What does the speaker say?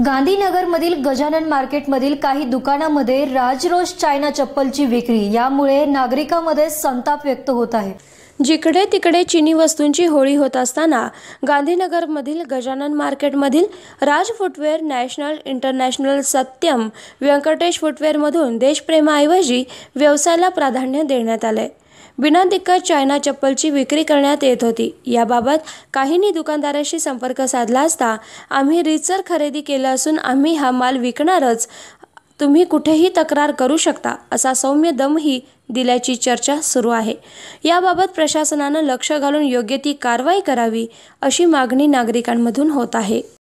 गांधीनगरमधील गजानन मार्केटमधील काही दुकानामध्ये राजरोज चायना चप्पलची विक्री यामुळे नागरिकांमध्ये संताप व्यक्त होत आहे जिकडे तिकडे चिनी वस्तूंची होळी होत असताना गांधीनगरमधील गजानन मार्केटमधील Raj footwear national international Satyam Venkatesh फुटवेअरमधून देशप्रेमाऐवजी व्यवसायाला प्राधान्य देण्यात आले विनाधिक्कार चायना चप्पलची विक्री करण्यात येत होती याबाबत काहींनी दुकानदाराशी संपर्क साधला असता आम्ही रीचर खरेदी केलं असून आम्ही हा माल विकणारच तुम्ही कुठेही तक्रार करू शकता असा सौम्य दमही दिल्याची चर्चा सुरू आहे याबाबत प्रशासनानं लक्ष घालून योग्य ती कारवाई करावी अशी मागणी नागरिकांमधून होत आहे